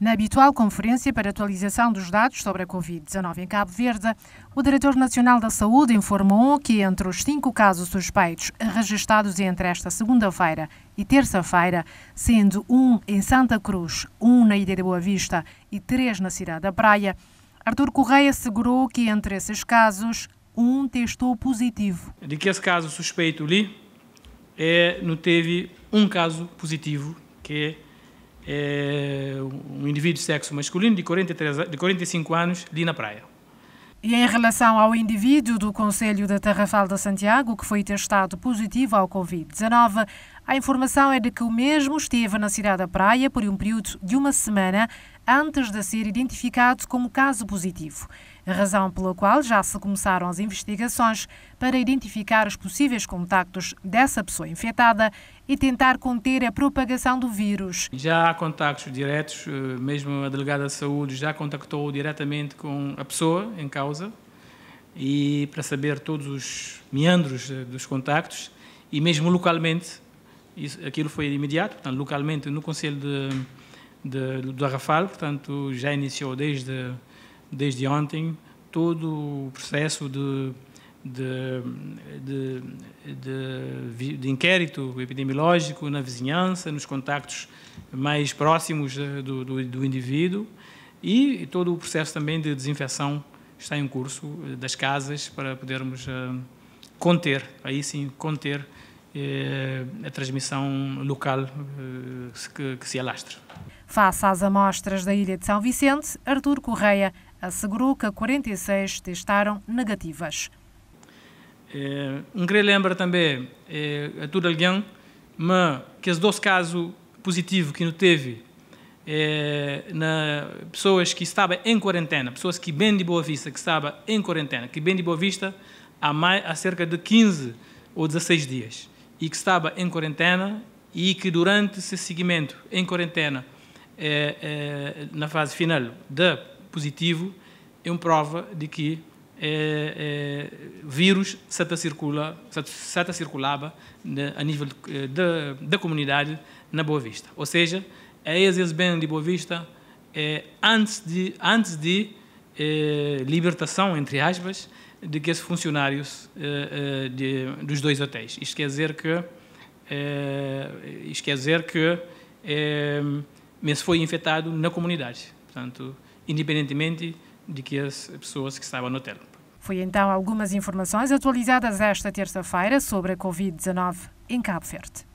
Na habitual conferência para atualização dos dados sobre a Covid-19 em Cabo Verde, o Diretor Nacional da Saúde informou que, entre os cinco casos suspeitos registados entre esta segunda-feira e terça-feira, sendo um em Santa Cruz, um na Ilha de Boa Vista e três na Cidade da Praia, Arthur Correia assegurou que, entre esses casos, um testou positivo. De que esse caso suspeito ali, é, não teve um caso positivo, que é é, um indivíduo de sexo masculino de, 43, de 45 anos ali na praia. E em relação ao indivíduo do Conselho da Tarrafal de Santiago, que foi testado positivo ao Covid-19, a informação é de que o mesmo esteve na cidade da praia por um período de uma semana antes de ser identificado como caso positivo a razão pela qual já se começaram as investigações para identificar os possíveis contactos dessa pessoa infectada e tentar conter a propagação do vírus. Já há contactos diretos, eh, mesmo a delegada de saúde já contactou diretamente com a pessoa em causa e para saber todos os meandros eh, dos contactos e mesmo localmente, isso, aquilo foi imediato, portanto, localmente no Conselho de, de, do Arrafal, portanto, já iniciou desde desde ontem, todo o processo de, de, de, de inquérito epidemiológico na vizinhança, nos contactos mais próximos eh, do, do, do indivíduo e todo o processo também de desinfecção está em curso eh, das casas para podermos eh, conter, aí sim, conter a transmissão local que, se alastra. Face às amostras da Ilha de São Vicente, Artur Correia assegurou que 46 testaram negativas. É, não queria lembrar também é, a todo alguém, mas que os 12 casos positivos que não teve é, na pessoas que estavam em quarentena, pessoas que bem de boa vista, que estavam em quarentena, que bem de boa vista há, mais, há cerca de 15 ou 16 dias e que estava em quarentena e que durante esse seguimento em quarentena é, é, na fase final da positivo é uma prova de que é, é, vírus sata circula, circulava né, a nível eh, da, comunidade na Boa Vista. Ou seja, a ex-ex-bem de Boa Vista, é, antes de, antes de é, libertação, entre aspas, de que esses funcionários é, de, dos dois hotéis. Isto quer dizer que, é, isto quer dizer que é, mas foi infectado na comunidade. Portanto, independentemente de que as pessoas que estavam no hotel. Foi então algumas informações atualizadas esta terça-feira sobre a Covid-19 em Cabo Verde.